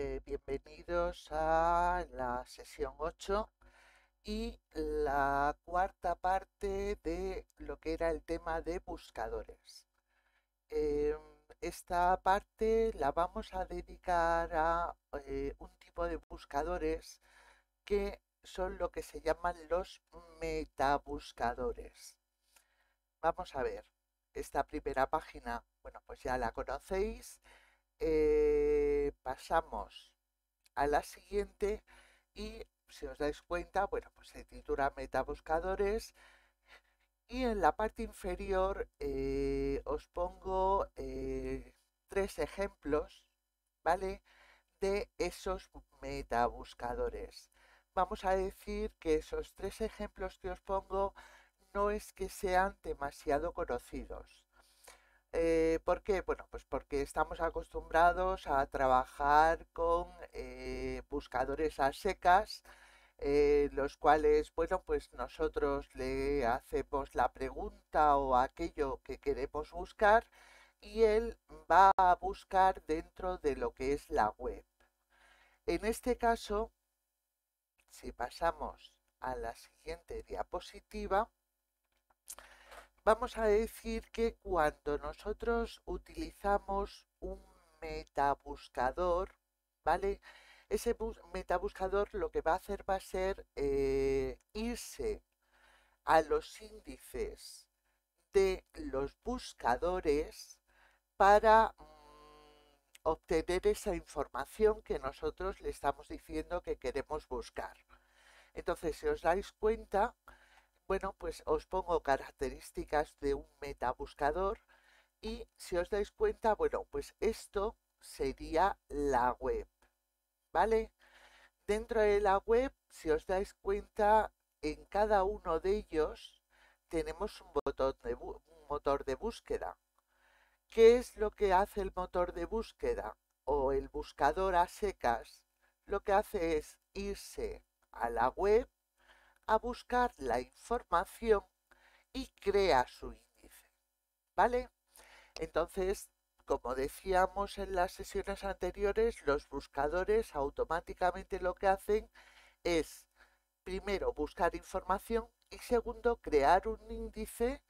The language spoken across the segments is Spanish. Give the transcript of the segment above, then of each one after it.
Eh, bienvenidos a la sesión 8 y la cuarta parte de lo que era el tema de buscadores. Eh, esta parte la vamos a dedicar a eh, un tipo de buscadores que son lo que se llaman los metabuscadores. Vamos a ver, esta primera página, bueno, pues ya la conocéis. Eh, pasamos a la siguiente y si os dais cuenta, bueno, pues se titula Metabuscadores y en la parte inferior eh, os pongo eh, tres ejemplos, ¿vale? De esos metabuscadores. Vamos a decir que esos tres ejemplos que os pongo no es que sean demasiado conocidos, eh, ¿Por qué? Bueno, pues porque estamos acostumbrados a trabajar con eh, buscadores a secas, eh, los cuales, bueno, pues nosotros le hacemos la pregunta o aquello que queremos buscar y él va a buscar dentro de lo que es la web. En este caso, si pasamos a la siguiente diapositiva, vamos a decir que cuando nosotros utilizamos un metabuscador, ¿vale? Ese metabuscador lo que va a hacer va a ser eh, irse a los índices de los buscadores para mm, obtener esa información que nosotros le estamos diciendo que queremos buscar. Entonces, si os dais cuenta, bueno, pues os pongo características de un metabuscador y si os dais cuenta, bueno, pues esto sería la web, ¿vale? Dentro de la web, si os dais cuenta, en cada uno de ellos tenemos un, botón de un motor de búsqueda. ¿Qué es lo que hace el motor de búsqueda o el buscador a secas? Lo que hace es irse a la web a buscar la información y crea su índice. ¿Vale? Entonces, como decíamos en las sesiones anteriores, los buscadores automáticamente lo que hacen es, primero, buscar información y segundo, crear un índice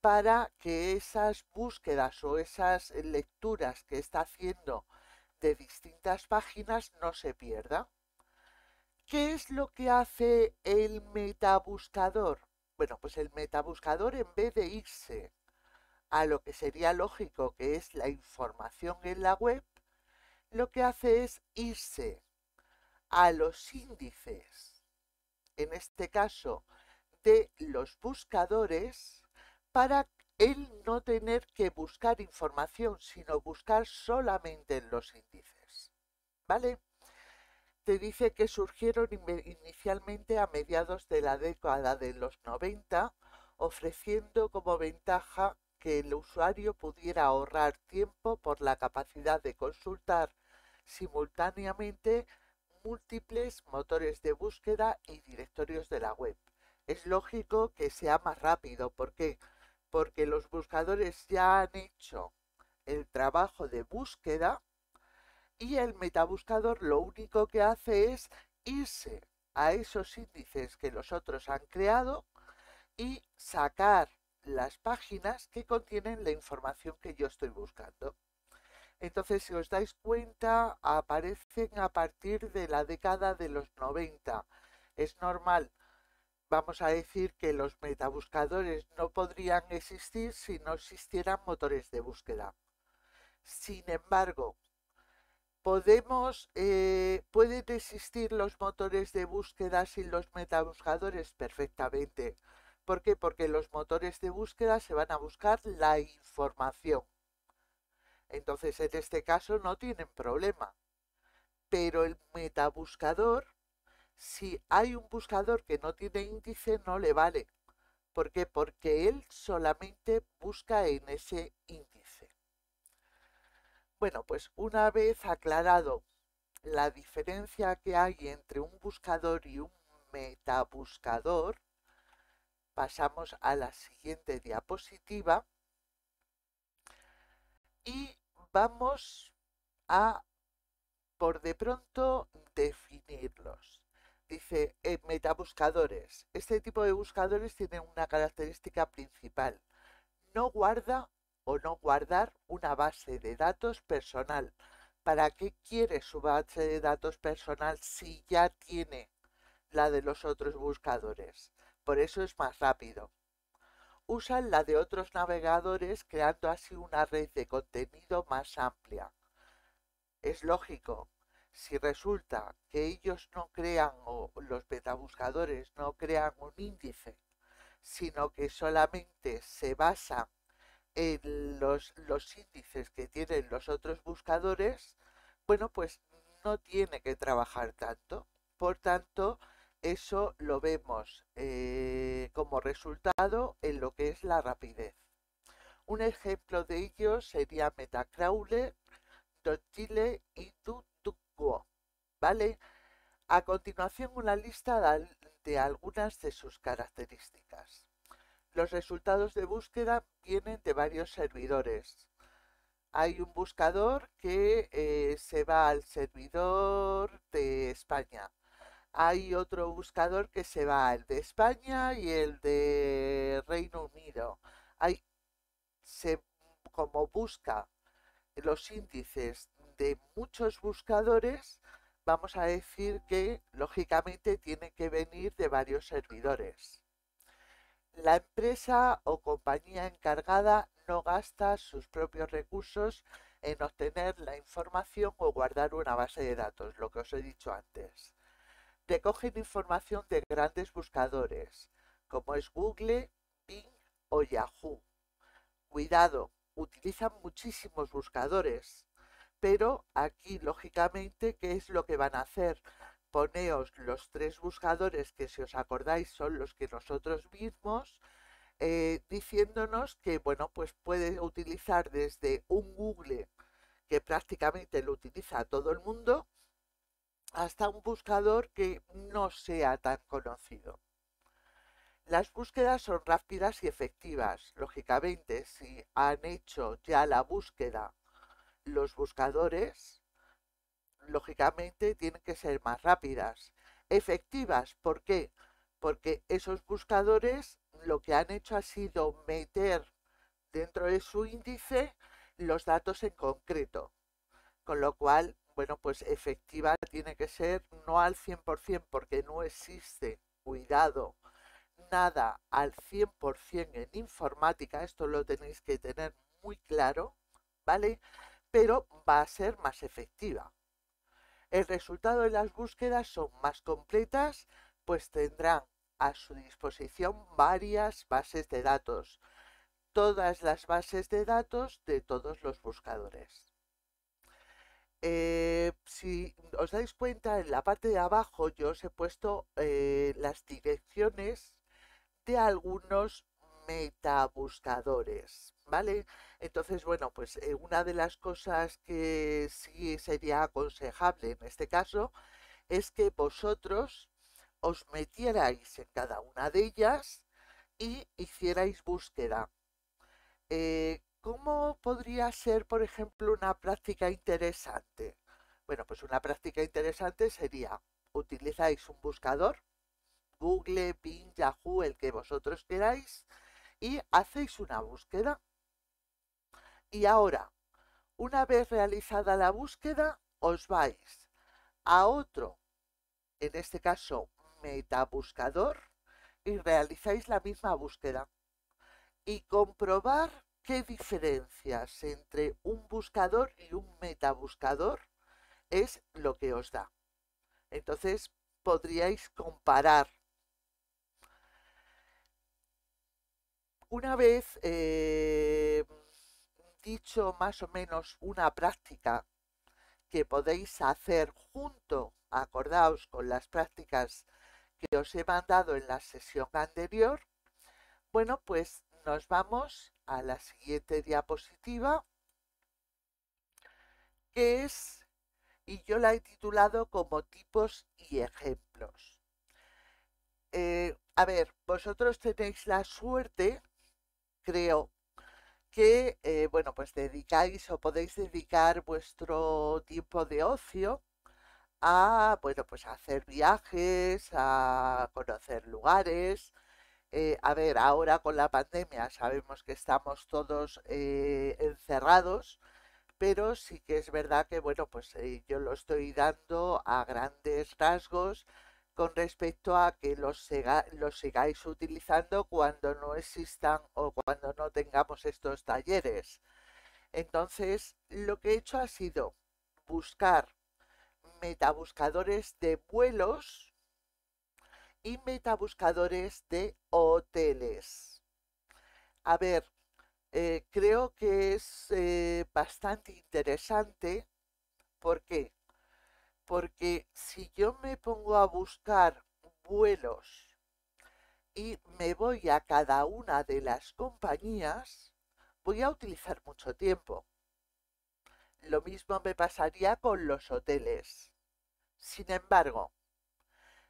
para que esas búsquedas o esas lecturas que está haciendo de distintas páginas no se pierdan. ¿Qué es lo que hace el metabuscador? Bueno, pues el metabuscador en vez de irse a lo que sería lógico, que es la información en la web, lo que hace es irse a los índices, en este caso de los buscadores, para él no tener que buscar información, sino buscar solamente en los índices. ¿Vale? te dice que surgieron inicialmente a mediados de la década de los 90, ofreciendo como ventaja que el usuario pudiera ahorrar tiempo por la capacidad de consultar simultáneamente múltiples motores de búsqueda y directorios de la web. Es lógico que sea más rápido, ¿por qué? Porque los buscadores ya han hecho el trabajo de búsqueda y el metabuscador lo único que hace es irse a esos índices que los otros han creado y sacar las páginas que contienen la información que yo estoy buscando. Entonces, si os dais cuenta, aparecen a partir de la década de los 90. Es normal, vamos a decir, que los metabuscadores no podrían existir si no existieran motores de búsqueda. Sin embargo, podemos, eh, pueden existir los motores de búsqueda sin los metabuscadores perfectamente. ¿Por qué? Porque los motores de búsqueda se van a buscar la información. Entonces, en este caso no tienen problema. Pero el metabuscador, si hay un buscador que no tiene índice, no le vale. ¿Por qué? Porque él solamente busca en ese índice. Bueno, pues una vez aclarado la diferencia que hay entre un buscador y un metabuscador, pasamos a la siguiente diapositiva y vamos a, por de pronto, definirlos. Dice, eh, metabuscadores. Este tipo de buscadores tiene una característica principal. No guarda o no guardar una base de datos personal. ¿Para qué quiere su base de datos personal si ya tiene la de los otros buscadores? Por eso es más rápido. Usan la de otros navegadores creando así una red de contenido más amplia. Es lógico, si resulta que ellos no crean o los buscadores no crean un índice, sino que solamente se basan los, los índices que tienen los otros buscadores, bueno, pues no tiene que trabajar tanto. Por tanto, eso lo vemos eh, como resultado en lo que es la rapidez. Un ejemplo de ello sería Metacrawler, Dotile y Tutuquo, ¿vale? A continuación una lista de algunas de sus características. Los resultados de búsqueda vienen de varios servidores. Hay un buscador que eh, se va al servidor de España. Hay otro buscador que se va al de España y el de Reino Unido. Hay, como busca los índices de muchos buscadores, vamos a decir que lógicamente tiene que venir de varios servidores la empresa o compañía encargada no gasta sus propios recursos en obtener la información o guardar una base de datos, lo que os he dicho antes. Recogen información de grandes buscadores, como es Google, Bing o Yahoo. Cuidado, utilizan muchísimos buscadores, pero aquí lógicamente, ¿qué es lo que van a hacer? poneos los tres buscadores que si os acordáis son los que nosotros mismos, eh, diciéndonos que, bueno, pues puede utilizar desde un Google, que prácticamente lo utiliza todo el mundo, hasta un buscador que no sea tan conocido. Las búsquedas son rápidas y efectivas. Lógicamente, si han hecho ya la búsqueda los buscadores, lógicamente tienen que ser más rápidas. Efectivas, ¿por qué? Porque esos buscadores lo que han hecho ha sido meter dentro de su índice los datos en concreto. Con lo cual, bueno, pues efectiva tiene que ser no al 100% porque no existe, cuidado, nada al 100% en informática, esto lo tenéis que tener muy claro, ¿vale? Pero va a ser más efectiva el resultado de las búsquedas son más completas, pues tendrán a su disposición varias bases de datos, todas las bases de datos de todos los buscadores. Eh, si os dais cuenta, en la parte de abajo yo os he puesto eh, las direcciones de algunos buscadores ¿vale? Entonces, bueno, pues eh, una de las cosas que sí sería aconsejable en este caso es que vosotros os metierais en cada una de ellas y hicierais búsqueda. Eh, ¿Cómo podría ser, por ejemplo, una práctica interesante? Bueno, pues una práctica interesante sería, utilizáis un buscador, Google, Bing, Yahoo, el que vosotros queráis, y hacéis una búsqueda. Y ahora, una vez realizada la búsqueda, os vais a otro, en este caso, metabuscador, y realizáis la misma búsqueda. Y comprobar qué diferencias entre un buscador y un metabuscador es lo que os da. Entonces, podríais comparar Una vez eh, dicho más o menos una práctica que podéis hacer junto, acordaos, con las prácticas que os he mandado en la sesión anterior, bueno, pues nos vamos a la siguiente diapositiva, que es, y yo la he titulado como tipos y ejemplos. Eh, a ver, vosotros tenéis la suerte creo que, eh, bueno, pues dedicáis o podéis dedicar vuestro tiempo de ocio a, bueno, pues hacer viajes, a conocer lugares. Eh, a ver, ahora con la pandemia sabemos que estamos todos eh, encerrados, pero sí que es verdad que, bueno, pues yo lo estoy dando a grandes rasgos con respecto a que los, sigáis utilizando cuando no existan o cuando no tengamos estos talleres. Entonces, lo que he hecho ha sido buscar metabuscadores de vuelos y metabuscadores de hoteles. A ver, eh, creo que es eh, bastante interesante. ¿Por qué? porque si yo me pongo a buscar vuelos y me voy a cada una de las compañías, voy a utilizar mucho tiempo. Lo mismo me pasaría con los hoteles. Sin embargo,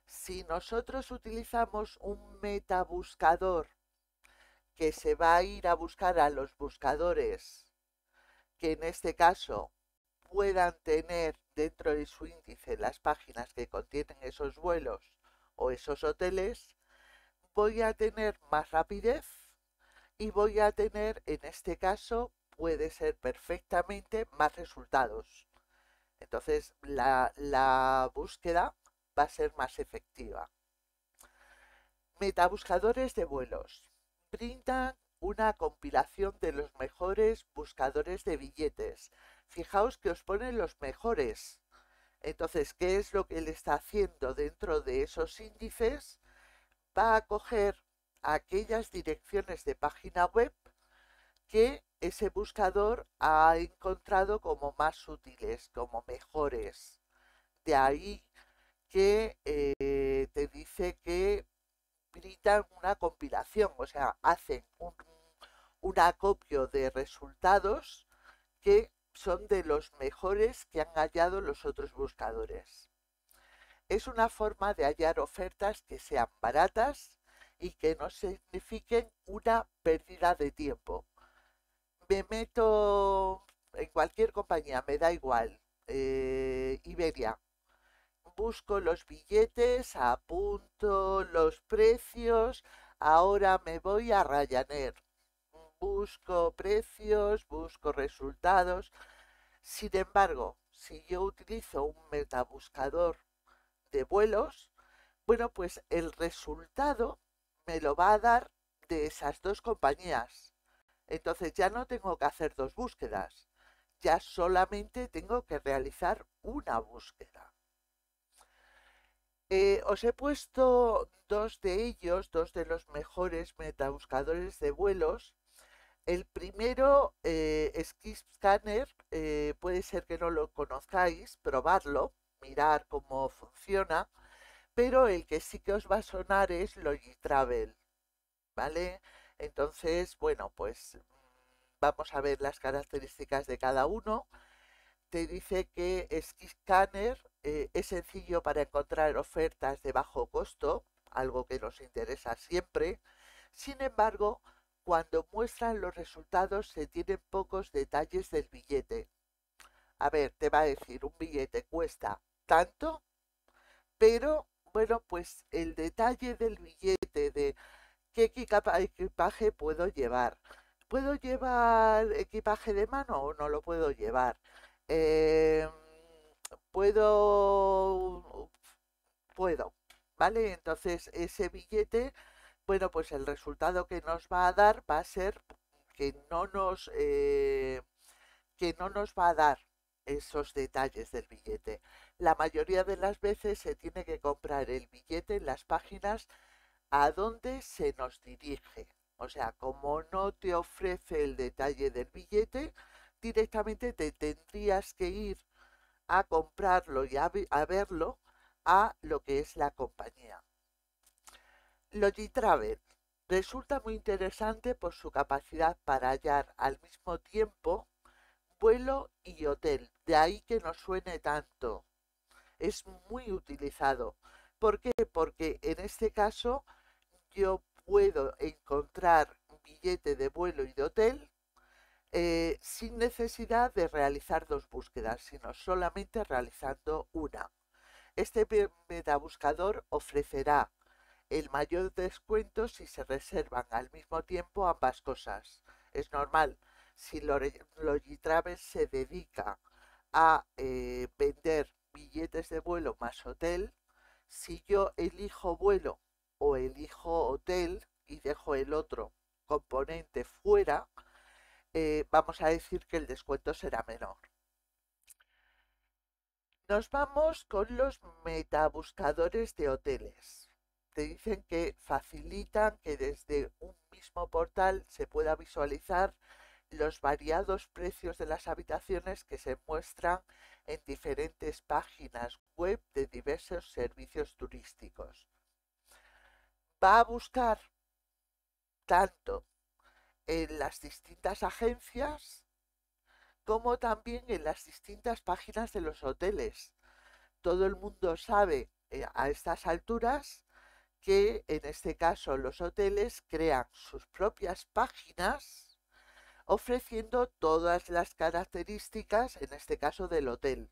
si nosotros utilizamos un metabuscador que se va a ir a buscar a los buscadores, que en este caso puedan tener dentro de su índice las páginas que contienen esos vuelos o esos hoteles, voy a tener más rapidez y voy a tener, en este caso, puede ser perfectamente más resultados. Entonces la, la búsqueda va a ser más efectiva. Metabuscadores de vuelos. Brindan una compilación de los mejores buscadores de billetes Fijaos que os ponen los mejores. Entonces, ¿qué es lo que él está haciendo dentro de esos índices? Va a coger aquellas direcciones de página web que ese buscador ha encontrado como más útiles, como mejores. De ahí que eh, te dice que gritan una compilación, o sea, hacen un, un acopio de resultados que son de los mejores que han hallado los otros buscadores. Es una forma de hallar ofertas que sean baratas y que no signifiquen una pérdida de tiempo. Me meto en cualquier compañía, me da igual, eh, Iberia. Busco los billetes, apunto los precios, ahora me voy a Ryanair busco precios, busco resultados. Sin embargo, si yo utilizo un metabuscador de vuelos, bueno, pues el resultado me lo va a dar de esas dos compañías. Entonces ya no tengo que hacer dos búsquedas, ya solamente tengo que realizar una búsqueda. Eh, os he puesto dos de ellos, dos de los mejores metabuscadores de vuelos, el primero, eh, Scanner, eh, puede ser que no lo conozcáis, probarlo, mirar cómo funciona, pero el que sí que os va a sonar es Logitravel, ¿vale? Entonces, bueno, pues mm, vamos a ver las características de cada uno. Te dice que Skiscanner eh, es sencillo para encontrar ofertas de bajo costo, algo que nos interesa siempre. Sin embargo, cuando muestran los resultados se tienen pocos detalles del billete. A ver, te va a decir, un billete cuesta tanto, pero bueno, pues el detalle del billete de qué equipaje puedo llevar. ¿Puedo llevar equipaje de mano o no lo puedo llevar? Em, puedo, puedo, ¿vale? Entonces ese billete bueno, pues el resultado que nos va a dar va a ser que no nos, eh, que no nos va a dar esos detalles del billete. La mayoría de las veces se tiene que comprar el billete en las páginas a donde se nos dirige. O sea, como no te ofrece el detalle del billete, directamente te tendrías que ir a comprarlo y a verlo a lo que es la compañía. Logitravel resulta muy interesante por su capacidad para hallar al mismo tiempo vuelo y hotel, de ahí que no suene tanto. Es muy utilizado. ¿Por qué? Porque en este caso yo puedo encontrar billete de vuelo y de hotel eh, sin necesidad de realizar dos búsquedas, sino solamente realizando una. Este metabuscador ofrecerá el mayor descuento si se reservan al mismo tiempo ambas cosas. Es normal, si Logitravel se dedica a eh, vender billetes de vuelo más hotel, si yo elijo vuelo o elijo hotel y dejo el otro componente fuera, eh, vamos a decir que el descuento será menor. Nos vamos con los metabuscadores de hoteles te dicen que facilitan que desde un mismo portal se pueda visualizar los variados precios de las habitaciones que se muestran en diferentes páginas web de diversos servicios turísticos. Va a buscar tanto en las distintas agencias como también en las distintas páginas de los hoteles. Todo el mundo sabe eh, a estas alturas que en este caso los hoteles crean sus propias páginas ofreciendo todas las características, en este caso del hotel.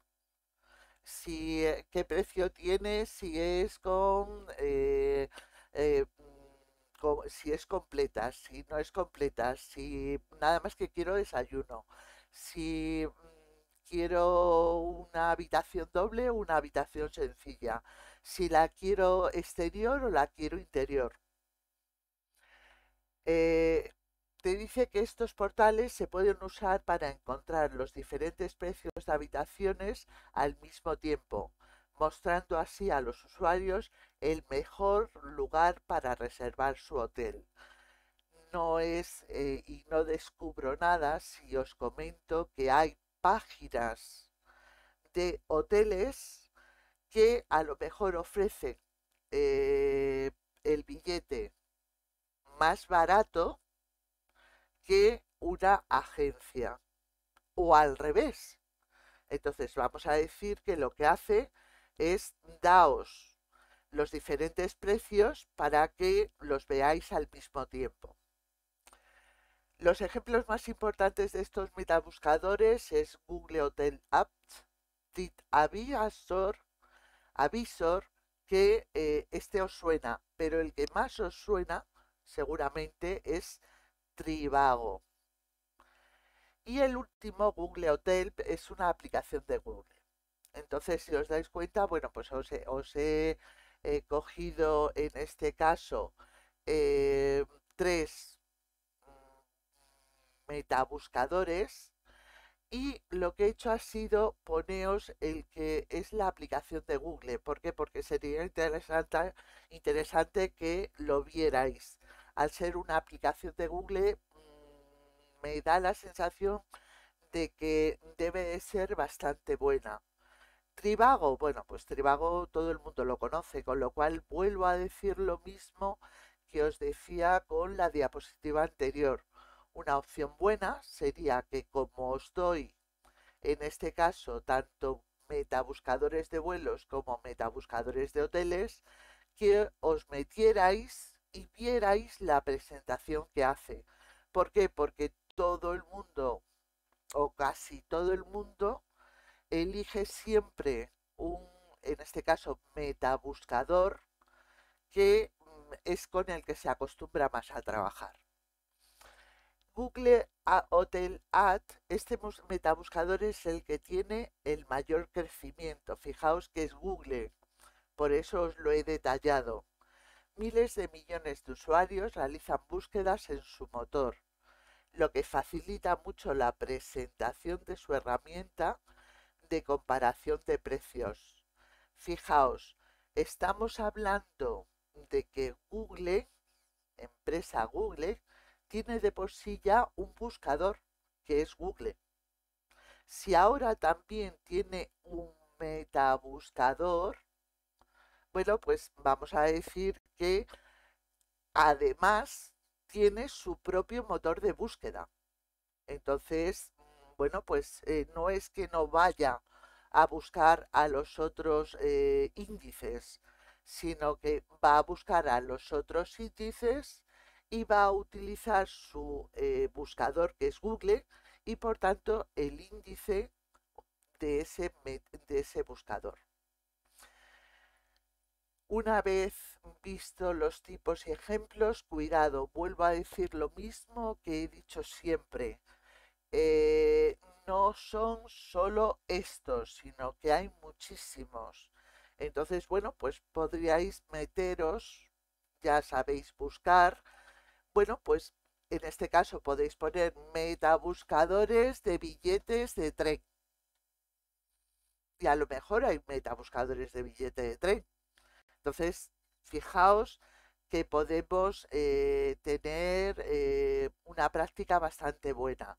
Si, eh, qué precio tiene, si es con, eh, eh, mm, si es completa, si no es completa, si nada más que quiero desayuno, si mm, quiero una habitación doble o una habitación sencilla si la quiero exterior o la quiero interior. Eh, te dice que estos portales se pueden usar para encontrar los diferentes precios de habitaciones al mismo tiempo, mostrando así a los usuarios el mejor lugar para reservar su hotel. No es eh, y no descubro nada si os comento que hay páginas de hoteles que a lo mejor ofrece eh, el billete más barato que una agencia o al revés. Entonces vamos a decir que lo que hace es daos los diferentes precios para que los veáis al mismo tiempo. Los ejemplos más importantes de estos metabuscadores es Google Hotel Apps, TIT Avisor, que eh, este os suena, pero el que más os suena seguramente es Trivago. Y el último, Google Hotel, es una aplicación de Google. Entonces, si os dais cuenta, bueno, pues os he, eh, cogido en este caso eh, tres mm, metabuscadores y lo que he hecho ha sido poneos el que es la aplicación de Google. ¿Por qué? Porque sería interesante, que lo vierais. Al ser una aplicación de Google, mm, me da la sensación de que debe ser bastante buena. Tribago, bueno, pues Tribago todo el mundo lo conoce, con lo cual vuelvo a decir lo mismo que os decía con la diapositiva anterior. Una opción buena sería que como os doy, en este caso, tanto metabuscadores de vuelos como metabuscadores de hoteles, que os metierais y vierais la presentación que hace. ¿Por qué? Porque todo el mundo, o casi todo el mundo, elige siempre un, en este caso, metabuscador, que mm, es con el que se acostumbra más a trabajar. Google Hotel Ad, este metabuscador es el que tiene el mayor crecimiento. Fijaos que es Google, por eso os lo he detallado. Miles de millones de usuarios realizan búsquedas en su motor, lo que facilita mucho la presentación de su herramienta de comparación de precios. Fijaos, estamos hablando de que Google, empresa Google, tiene de por sí ya un buscador, que es Google. Si ahora también tiene un metabuscador, bueno, pues vamos a decir que además tiene su propio motor de búsqueda. Entonces, mm, bueno, pues eh, no es que no vaya a buscar a los otros eh, índices, sino que va a buscar a los otros índices iba a utilizar su eh, buscador que es Google y por tanto el índice de ese, de ese buscador. Una vez visto los tipos y ejemplos, cuidado, vuelvo a decir lo mismo que he dicho siempre. Eh, no son solo estos, sino que hay muchísimos. Entonces, bueno, pues podríais meteros, ya sabéis buscar, bueno, pues en este caso podéis poner metabuscadores de billetes de tren. Y a lo mejor hay metabuscadores de billete de tren. Entonces, fijaos que podemos eh, tener eh, una práctica bastante buena.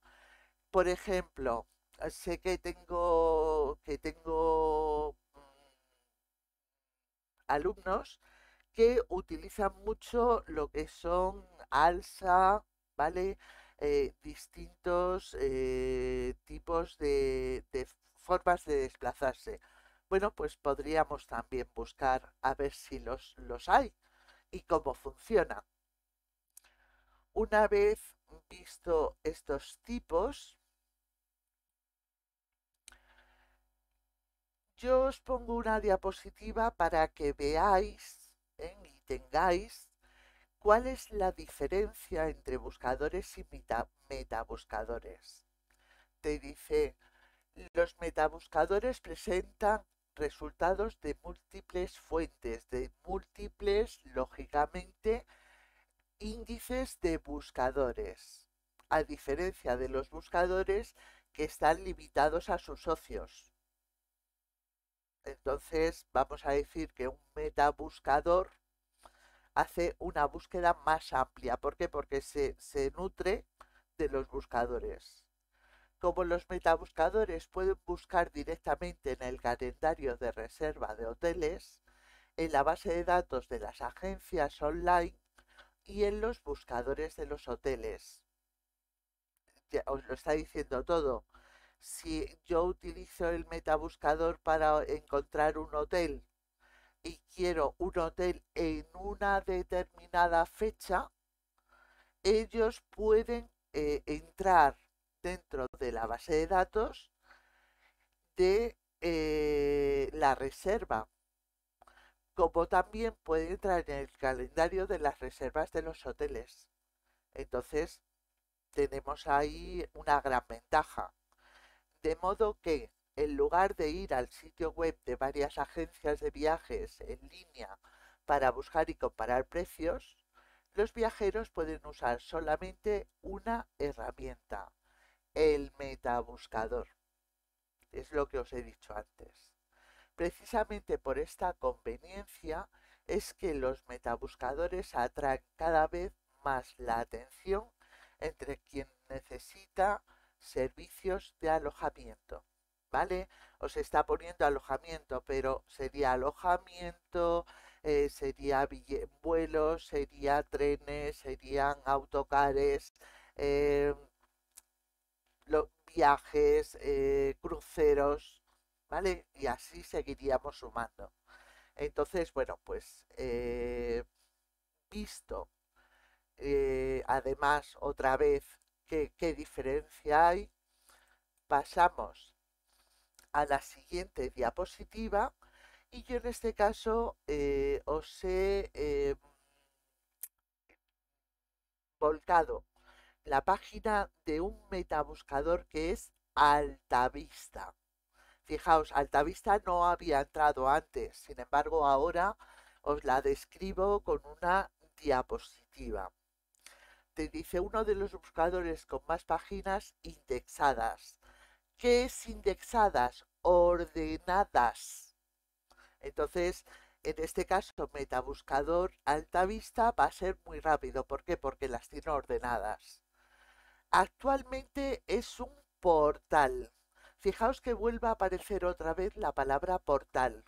Por ejemplo, sé que tengo que tengo mm, alumnos que utilizan mucho lo que son alza, ¿vale? Eh, distintos eh, tipos de, formas de desplazarse. Bueno, pues podríamos también buscar a ver si los, los hay y cómo funciona. Una vez visto estos tipos, yo os pongo una diapositiva para que veáis ¿eh? y tengáis ¿Cuál es la diferencia entre buscadores y metabuscadores? Te dice, los metabuscadores presentan resultados de múltiples fuentes, de múltiples, lógicamente, índices de buscadores, a diferencia de los buscadores que están limitados a sus socios. Entonces, vamos a decir que un metabuscador hace una búsqueda más amplia. ¿Por qué? Porque se, nutre de los buscadores. Como los metabuscadores pueden buscar directamente en el calendario de reserva de hoteles, en la base de datos de las agencias online y en los buscadores de los hoteles. Ya os lo está diciendo todo. Si yo utilizo el metabuscador para encontrar un hotel y quiero un hotel en una determinada fecha, ellos pueden eh, entrar dentro de la base de datos de eh, la reserva, como también pueden entrar en el calendario de las reservas de los hoteles. Entonces, tenemos ahí una gran ventaja. De modo que en lugar de ir al sitio web de varias agencias de viajes en línea para buscar y comparar precios, los viajeros pueden usar solamente una herramienta, el metabuscador. Es lo que os he dicho antes. Precisamente por esta conveniencia es que los metabuscadores atraen cada vez más la atención entre quien necesita servicios de alojamiento. ¿vale? Os está poniendo alojamiento, pero sería alojamiento, eh, sería vuelos, sería trenes, serían autocares, eh, los viajes, eh, cruceros, ¿vale? Y así seguiríamos sumando. Entonces, bueno, pues visto además otra vez qué, qué diferencia hay, pasamos a la siguiente diapositiva y yo en este caso eh, os he eh, volcado la página de un metabuscador que es Altavista. Fijaos, Altavista no había entrado antes, sin embargo ahora os la describo con una diapositiva. Te dice uno de los buscadores con más páginas indexadas que es indexadas, ordenadas. Entonces, en este caso, metabuscador altavista va a ser muy rápido. ¿Por qué? Porque las tiene ordenadas. Actualmente es un portal. Fijaos que vuelve a aparecer otra vez la palabra portal.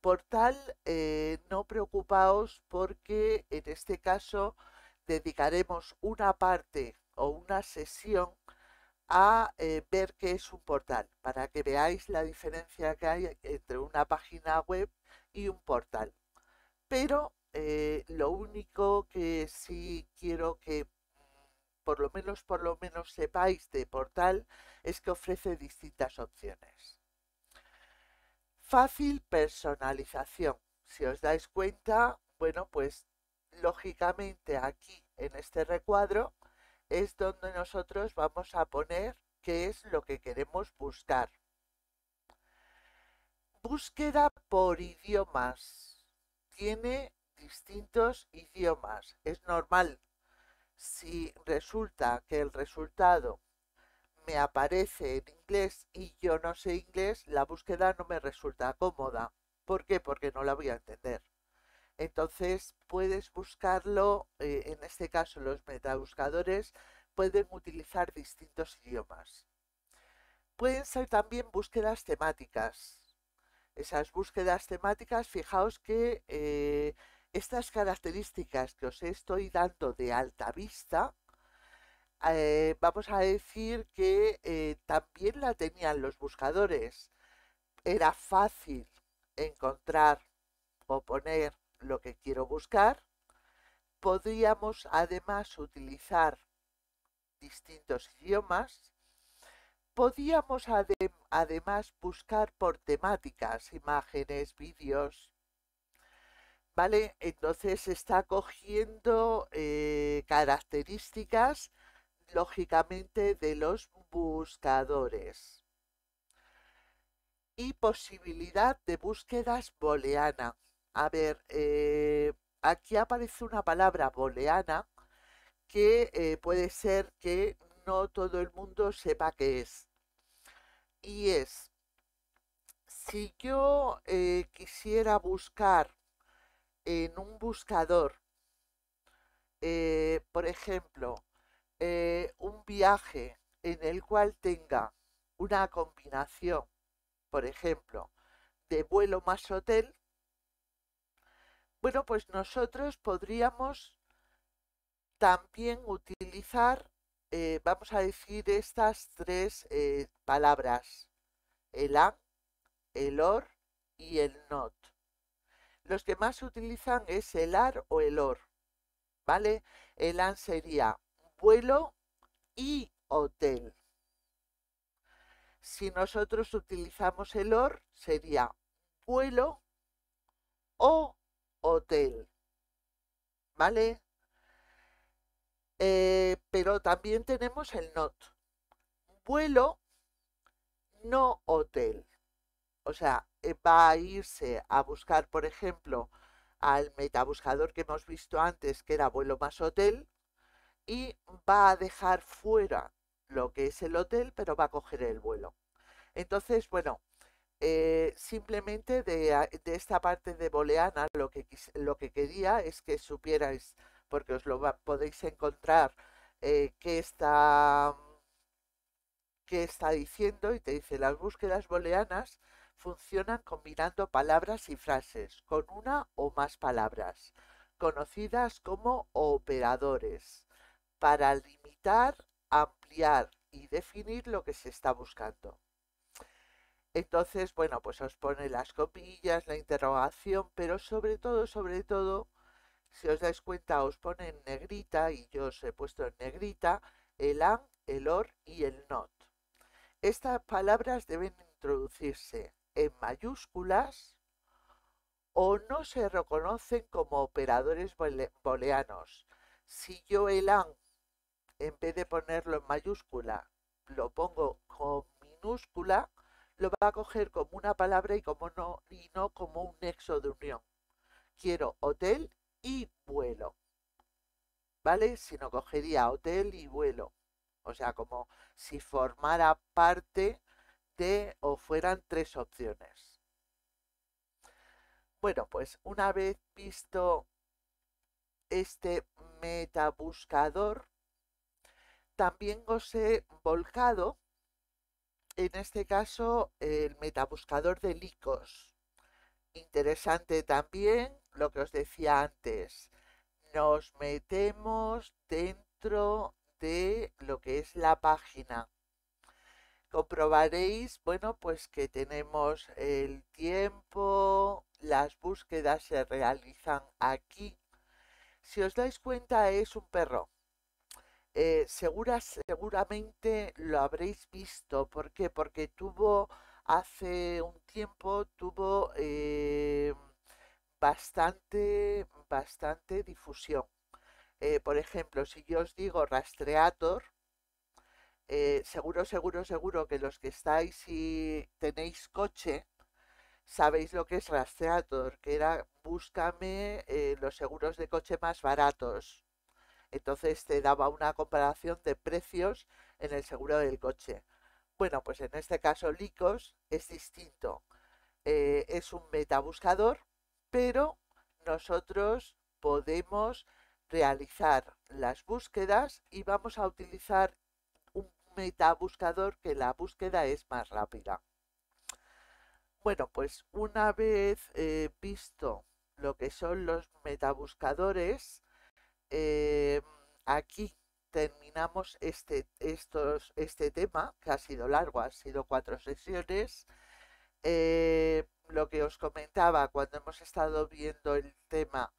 Portal, eh, no preocupaos porque en este caso dedicaremos una parte o una sesión a eh, ver qué es un portal, para que veáis la diferencia que hay entre una página web y un portal. Pero eh, lo único que sí quiero que por lo menos, por lo menos sepáis de portal es que ofrece distintas opciones. Fácil personalización. Si os dais cuenta, bueno, pues lógicamente aquí en este recuadro es donde nosotros vamos a poner qué es lo que queremos buscar. Búsqueda por idiomas. Tiene distintos idiomas. Es normal. Si resulta que el resultado me aparece en inglés y yo no sé inglés, la búsqueda no me resulta cómoda. ¿Por qué? Porque no la voy a entender. Entonces puedes buscarlo, eh, en este caso los metabuscadores pueden utilizar distintos idiomas. Pueden ser también búsquedas temáticas. Esas búsquedas temáticas, fijaos que eh, estas características que os estoy dando de alta vista, eh, vamos a decir que también la tenían los buscadores. Era fácil encontrar o poner lo que quiero buscar. Podríamos además utilizar distintos idiomas. Podríamos además buscar por temáticas, imágenes, vídeos. ¿Vale? Entonces está cogiendo eh, características, lógicamente, de los buscadores. Y posibilidad de búsquedas booleanas a ver, eh, aquí aparece una palabra booleana que eh, puede ser que no todo el mundo sepa qué es. Y es, si yo eh, quisiera buscar en un buscador, por ejemplo, un viaje en el cual tenga una combinación, por ejemplo, de vuelo más hotel, bueno, pues nosotros podríamos también utilizar, eh, vamos a decir, estas tres eh, palabras, el an, el or y el not. Los que más se utilizan es el ar o el or, ¿vale? El an sería vuelo y hotel. Si nosotros utilizamos el or, sería vuelo o hotel. ¿Vale? Eh, pero también tenemos el not. Vuelo, no hotel. O sea, eh, va a irse a buscar, por ejemplo, al metabuscador que hemos visto antes, que era vuelo más hotel, y va a dejar fuera lo que es el hotel, pero va a coger el vuelo. Entonces, bueno, eh, simplemente ah, de, esta parte de booleana lo que, lo que quería es que supierais, porque os lo podéis encontrar, que eh, qué, está, qué está diciendo y te dice las búsquedas booleanas funcionan combinando palabras y frases con una o más palabras, conocidas como operadores, para limitar, ampliar y definir lo que se está buscando. Entonces, bueno, pues os pone las copillas, la interrogación, pero sobre todo, sobre todo, si os dais cuenta, os pone en negrita, y yo os he puesto en negrita, el an, el or y el not. Estas palabras deben introducirse en mayúsculas o no se reconocen como operadores booleanos. Si yo el an, en vez de ponerlo en mayúscula, lo pongo con minúscula, lo va a coger como una palabra y, como no, y no como un nexo de unión. Quiero hotel y vuelo. ¿Vale? Si no cogería hotel y vuelo. O sea, como si formara parte de o fueran tres opciones. Bueno, pues una vez visto este metabuscador, también os he volcado en este caso el metabuscador de licos. Interesante también lo que os decía antes. Nos metemos dentro de lo que es la página. Comprobaréis, bueno, pues que tenemos el tiempo, las búsquedas se realizan aquí. Si os dais cuenta es un perro eh, seguramente lo habréis visto. ¿Por qué? Porque tuvo hace un tiempo, tuvo eh, bastante, bastante difusión. Eh, por ejemplo, si yo os digo rastreator, seguro, seguro, seguro que los que estáis y tenéis coche, sabéis lo que es rastreator, que era búscame los seguros de coche más baratos entonces te daba una comparación de precios en el seguro del coche. Bueno, pues en este caso Licos es distinto. Eh, es un metabuscador, pero nosotros podemos realizar las búsquedas y vamos a utilizar un metabuscador que la búsqueda es más rápida. Bueno, pues una vez eh, visto lo que son los metabuscadores, eh, aquí terminamos este, estos, este tema, que ha sido largo, ha sido cuatro sesiones. Eh, lo que os comentaba cuando hemos estado viendo el tema,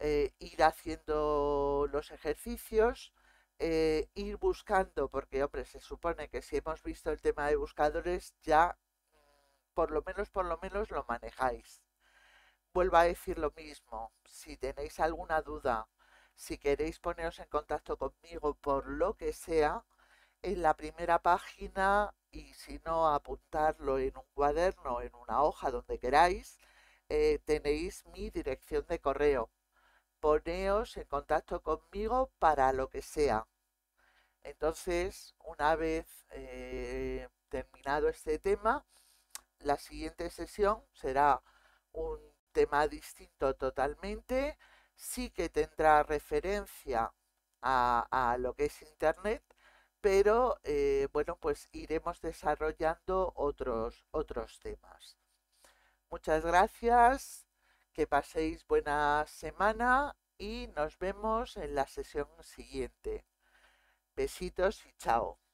eh, ir haciendo los ejercicios, ir buscando, porque hombre, se supone que si hemos visto el tema de buscadores, ya mm, por lo menos, por lo menos lo manejáis. Vuelvo a decir lo mismo, si tenéis alguna duda si queréis poneros en contacto conmigo por lo que sea, en la primera página y si no apuntarlo en un cuaderno, en una hoja, donde queráis, eh, tenéis mi dirección de correo. Poneos en contacto conmigo para lo que sea. Entonces, una vez eh, terminado este tema, la siguiente sesión será un tema distinto totalmente sí que tendrá referencia a, lo que es Internet, pero eh, bueno, pues iremos desarrollando otros, otros temas. Muchas gracias, que paséis buena semana y nos vemos en la sesión siguiente. Besitos y chao.